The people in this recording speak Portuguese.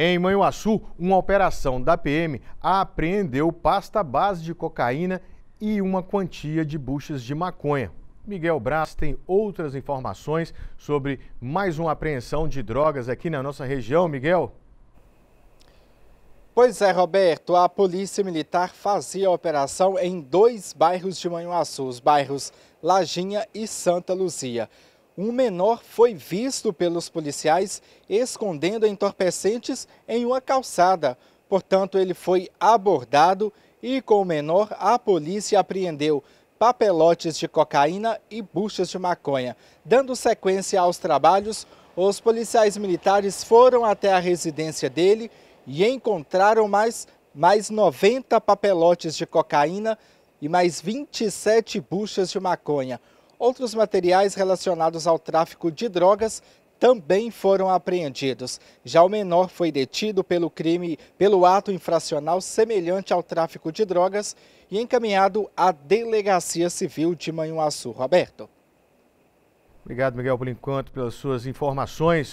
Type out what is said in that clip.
Em Manhuaçu, uma operação da PM apreendeu pasta base de cocaína e uma quantia de buchas de maconha. Miguel Braz tem outras informações sobre mais uma apreensão de drogas aqui na nossa região. Miguel? Pois é, Roberto, a Polícia Militar fazia a operação em dois bairros de Manhuaçu, os bairros Lajinha e Santa Luzia um menor foi visto pelos policiais escondendo entorpecentes em uma calçada. Portanto, ele foi abordado e, com o menor, a polícia apreendeu papelotes de cocaína e buchas de maconha. Dando sequência aos trabalhos, os policiais militares foram até a residência dele e encontraram mais, mais 90 papelotes de cocaína e mais 27 buchas de maconha. Outros materiais relacionados ao tráfico de drogas também foram apreendidos. Já o menor foi detido pelo crime, pelo ato infracional semelhante ao tráfico de drogas e encaminhado à Delegacia Civil de Manhuaçu. Roberto. Obrigado, Miguel, por enquanto, pelas suas informações.